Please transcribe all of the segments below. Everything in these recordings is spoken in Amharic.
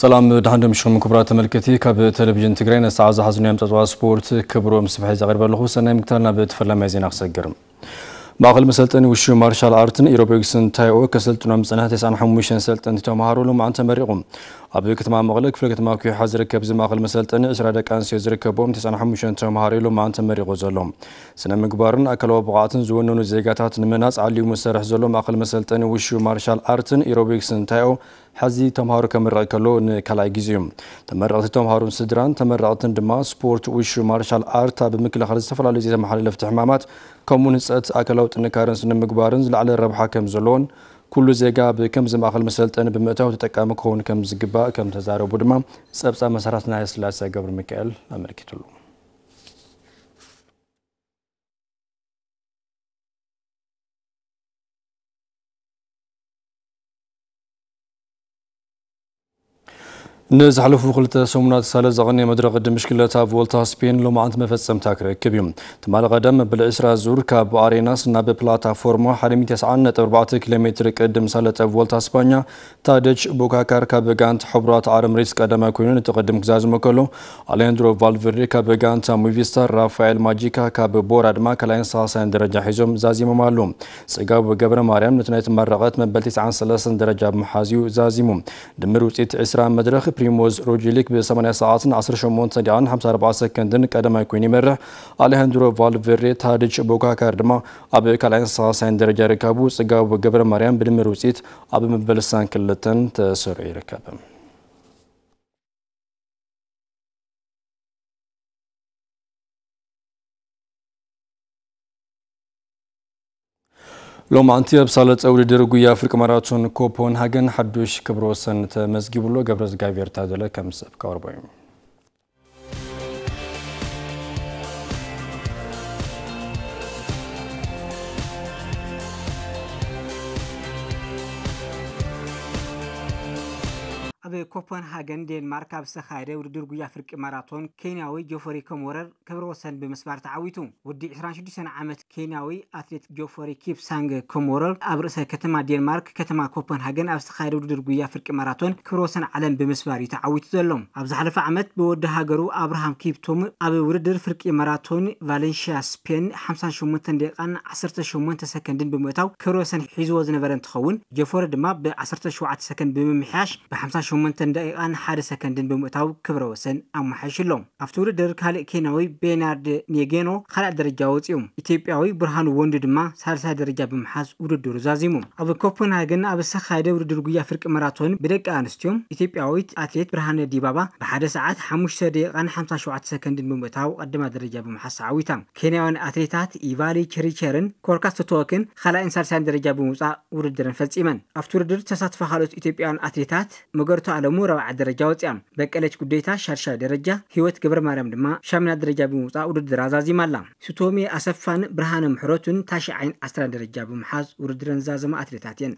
ሰላም ድሓን ደምሽኩም ክቡራት ተመልከቲ ካብ ቴሌቭዥን ትግራይ ነሰዓ ዝሓዝናዮም ፀፅዋ ስፖርት ክብሮ ምስብሒ ዘቕርብ ኣለኹ ሰናይ ምክታልና ብተፈላማይ ዜና ክሰግር ማእኸል መሰልጠኒ ውሽዩ ማርሻል አርትን ኢሮቤክስን ታይኦ ከሰልጥኖም ፅንሐ 95 ሰልጠንቲ ተምሃሮ ሎምዓን ተመሪቑ ኣብ ከተማ መቐለ ክፍለ ከተማ ኩሓ ዝርከብ ዚ ማእኸል መሰልጠኒ 20 ደቂ ኣንስትዮ ዝርከቦም 95 ተምሃሮ ሎምዓን ተመሪቑ ዘሎ ስነ ምግባርን ኣካላዊ ብቕዓትን ዝወነኑ ዜጋታት ንምናፅ ዓልዩ ዝሰርሕ ዘሎ ማእኸል መሰልጠኒ ውሽዩ ማርሻል አርትን ኢሮቤክስን ታይኦ ሕዚ ተምሃሮ ከምርዕ ከሎ ንካልኣይ ግዜ እዩ ተመራቕቲ ተምሃሮን ስድራን ተመራቕትን ድማ ስፖርት ውሹ ማርሻል ኣርታ ብምክልኻል ዝተፈላለዩ ዘተመሓላለፍቲ ሕማማት ከምኡ ንፀት ኣካላዊ ጥንካርን ስነ ዝለዕለ ረብሓ ከም ዘለዎን ኩሉ ዜጋ ብከምዚ ማእኸል መሰልጠኒ ብምእታዊ ተጠቃሚ ክኸውን ከም ዝግባእ ከም ተዛረቡ ድማ ፀብፃብ መሰራት ናይ ስላሴ ገብሪ ሚካኤል ኣመልኪትሉ ንዝሓለፉ ክልተ ሰሙናት ሳለ ዘቐነየ መድረኽ ድምሽክለት ኣብ ቮልታ ስፔን ሎማዓንቲ መፈፀምታ ክርክብ እዩ ትማል ቀደም ብልዕስራ ዙር ካብ ኣሬናስ ናብ ፕላታፎርማ 194 ኪሎ ሜትር ቅድም ሳለጠ ቮልታ ስፓኛ ታደች ቦካካር ካብ ጋንት ሕቡራት ዓረብ ሬስ ቀዳማይ ኮይኑ ንትቐድም ክዛዝሞ ከሎ ኣሌንድሮ ቫልቨርዴ ካብ ጋንታ ሙቪስታር ራፋኤል ማጂካ ካብ ቦራ ድማ ካልኣይን ሳሳይን ደረጃ ሒዞም ዛዚሞም ኣሉ ፅጋቡ ገብረ ማርያም ነቲ ናይ ትመረቐት መበል 93 ደረጃ ብምሓዝዩ ዛዚሙ ድምር ውፅኢት 20 መድረኽ ፕሪሞዝ ሮጂሊክ በ8 ሰዓትን 18 ዳን 54 ሰከንድን ቀደመ ኮይኑ ይመርሕ አሌሃንድሮ ቫልቬሬ ታድጅ ቦካካር ድማ ኣብ ካልኣይን ሳሳይን ደረጃ ይርከቡ ጽጋቡ ገብረ ማርያም ብድምር ውፅኢት ኣብ መበል ክልተን ተሰሪዑ ይርከብ ሎም አንቲዮፕ ሳለፀ ውድድር ጉያ ፍርቅ መራቶን ኮፐንሃገን ሓዱሽ ክብረ ወሰን ተመዝጊቡሎ ገብረ እግዚኣብሔር ታደለ ከም ዝሰብካ ወርቦ እዩ ኣብ ብኮፐንሃገን ዴንማርክ ኣብ ዝተካየደ ውድድር ጉያ ፍርቂ ማራቶን ኬንያዊ ጆፈሪ ከመረር ክብሪ ወሰን ብምስባር ተዓዊቱ ወዲ 26 ዓመት ኬንያዊ ኣትሌት ጆፈሪ ኪፕሳንግ ከመረር ኣብ ርእሰ ከተማ ዴንማርክ ከተማ ኮፐንሃገን ኣብ ዝተካየደ ውድድር ጉያ ፍርቂ ማራቶን ክብሪ ወሰን ዓለም ብምስባር እዩ ተዓዊቱ ዘሎ ኣብ ዝሓለፈ ዓመት ብወዲ ሃገሩ ኣብርሃም ኪፕቶም ኣብ ውድድር ፍርቂ ማራቶን ቫሌንሽያ ስፔን 58 ደቂቃን 18 ሰከንድን ብምእታው ክብሪ ወሰን ሒዝዎ ዝነበረ እንትኸውን ጆፈሪ ድማ ብ17 ሰከንድ ብምምሕያሽ ብ 58 8 ደቂቃን ሓደ ሰከንድን ብምእታው ክብረ ወሰን ኣመሓይሽሎ ኣብቲ ውድድር ካልእ ኬንያዊ ቤናርድ ኔጌኖ ካልእ ደረጃ ወፂኡ ኢትዮጵያዊ ብርሃኑ ወንዱ ድማ ሳልሳይ ደረጃ ብምሓዝ ውድድሩ ዛዚሙ ኣብ ኮፐንሃገን ኣብ ዝተካየደ ውድድር ጉያ ፍርቂ መራቶን ብደቂ ኣንስትዮም ኢትዮጵያዊት ኣትሌት ብርሃነ ዲባባ ብሓደ ሰዓት 5 ደቂቃን 57 ሰከንድን ብምእታው ቀድማ ደረጃ ብምሓዝ ሰዓዊታ ኬንያውያን ኣትሌታት ኢቫሊ ቸሪቸርን ኮርካስ ቶቶወክን ካልኣይን ሳልሳይን ደረጃ ብምውፃእ ውድድርን ፈፂመን ኣብቲ ውድድር ተሳትፈ ካልኦት ኢትዮጵያውያን ኣትሌታት መገርቶ ዓለሙ ረብዓ ደረጃ ወፂያ በቀለች ጉዴታ ሻርሻ ደረጃ ሂወት ገብረ ማርያም ድማ ሻምና ደረጃ ብምውፃእ ውድድር ኣዛዚም ኣላ ስቶሜ ኣሰፋን ብርሃነ ምሕረቱን ታሽዓይን 1ስራ ደረጃ ብምሓዝ ውድድረን ዛዘማ ኣትሌታት እየን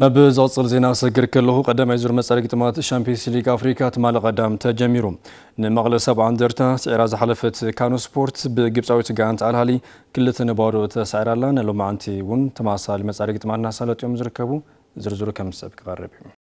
ናብ ዘቕፅል ዜና ክሰግር ከለኹ ቀዳማይ ዙር መጻረቂ ግጥማት ሻምፒዮንስ ሊግ ኣፍሪካ ትማሊ ቀዳም ተጀሚሩ ንመቕለ ሰብዓ እንደርታ ስዒራ ዝሓለፈት ካኖ ስፖርት ብግብፃዊት ጋንት ኣልሃሊ ክልተ ንባዶ ተሳዒራ ኣላ ንሎማዓንቲ እውን ተመሳሳሊ መጻረቂ ግጥማት እናሳለጥዮም ዝርከቡ ዝርዝሩ ከም ሰብ ክቐርብ እዩ